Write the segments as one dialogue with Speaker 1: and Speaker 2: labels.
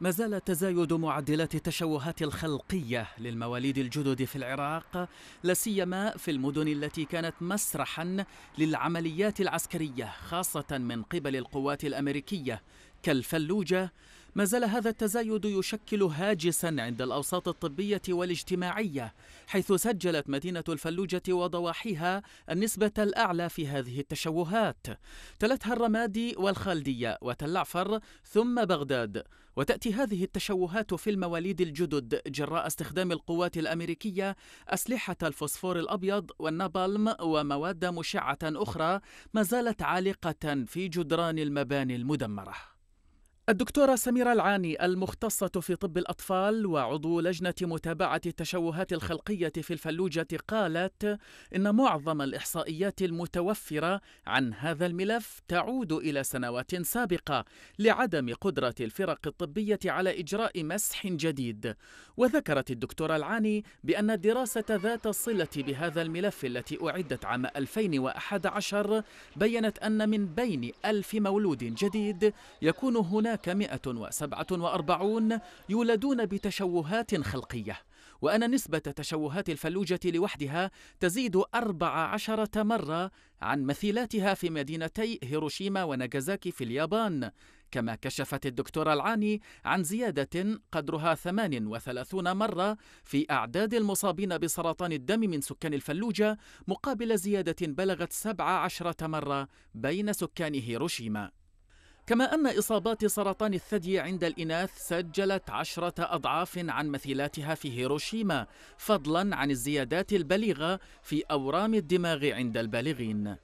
Speaker 1: ما زال تزايد معدلات التشوهات الخلقية للمواليد الجدد في العراق لا سيما في المدن التي كانت مسرحا للعمليات العسكرية خاصة من قبل القوات الأمريكية كالفلوجة ما زال هذا التزايد يشكل هاجسا عند الأوساط الطبية والاجتماعية حيث سجلت مدينة الفلوجة وضواحيها النسبة الأعلى في هذه التشوهات تلتها الرمادي والخالدية وتلعفر ثم بغداد وتأتي هذه التشوهات في المواليد الجدد جراء استخدام القوات الأمريكية أسلحة الفوسفور الأبيض والنابالم ومواد مشعة أخرى ما زالت عالقة في جدران المباني المدمره الدكتورة سميرة العاني المختصة في طب الأطفال وعضو لجنة متابعة التشوهات الخلقية في الفلوجة قالت إن معظم الإحصائيات المتوفرة عن هذا الملف تعود إلى سنوات سابقة لعدم قدرة الفرق الطبية على إجراء مسح جديد وذكرت الدكتورة العاني بأن الدراسة ذات الصلة بهذا الملف التي أعدت عام 2011 بيّنت أن من بين ألف مولود جديد يكون هناك هناك 147 يولدون بتشوهات خلقية وأن نسبة تشوهات الفلوجة لوحدها تزيد 14 مرة عن مثيلاتها في مدينتي هيروشيما وناغازاكي في اليابان كما كشفت الدكتورة العاني عن زيادة قدرها 38 مرة في أعداد المصابين بسرطان الدم من سكان الفلوجة مقابل زيادة بلغت 17 مرة بين سكان هيروشيما كما أن إصابات سرطان الثدي عند الإناث سجلت عشرة أضعاف عن مثيلاتها في هيروشيما فضلا عن الزيادات البليغة في أورام الدماغ عند البالغين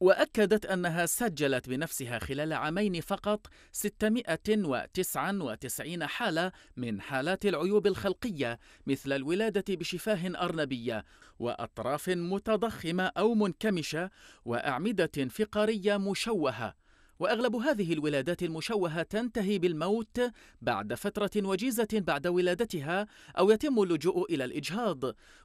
Speaker 1: وأكدت أنها سجلت بنفسها خلال عامين فقط 699 حالة من حالات العيوب الخلقية مثل الولادة بشفاه أرنبية وأطراف متضخمة أو منكمشة وأعمدة فقارية مشوهة وأغلب هذه الولادات المشوهة تنتهي بالموت بعد فترة وجيزة بعد ولادتها أو يتم اللجوء إلى الإجهاض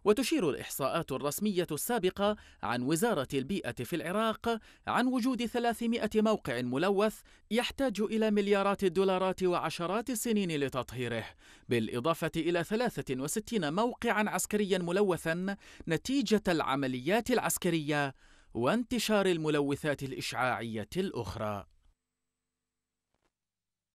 Speaker 1: وتشير الإحصاءات الرسمية السابقة عن وزارة البيئة في العراق عن وجود 300 موقع ملوث يحتاج إلى مليارات الدولارات وعشرات السنين لتطهيره بالإضافة إلى 63 موقعا عسكريا ملوثا نتيجة العمليات العسكرية وانتشار الملوثات الإشعاعية الأخرى